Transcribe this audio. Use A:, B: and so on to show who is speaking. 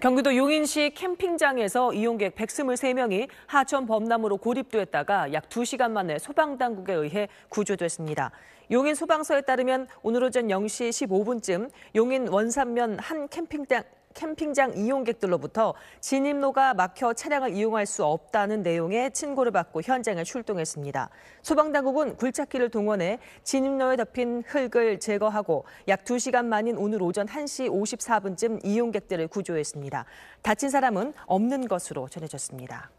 A: 경기도 용인시 캠핑장에서 이용객 123명이 하천 범람으로 고립됐다가 약 2시간 만에 소방당국에 의해 구조됐습니다. 용인 소방서에 따르면 오늘 오전 0시 15분쯤 용인 원산면 한 캠핑장 캠핑장 이용객들로부터 진입로가 막혀 차량을 이용할 수 없다는 내용의 신고를 받고 현장에 출동했습니다. 소방당국은 굴착기를 동원해 진입로에 덮인 흙을 제거하고 약 2시간 만인 오늘 오전 1시 54분쯤 이용객들을 구조했습니다. 다친 사람은 없는 것으로 전해졌습니다.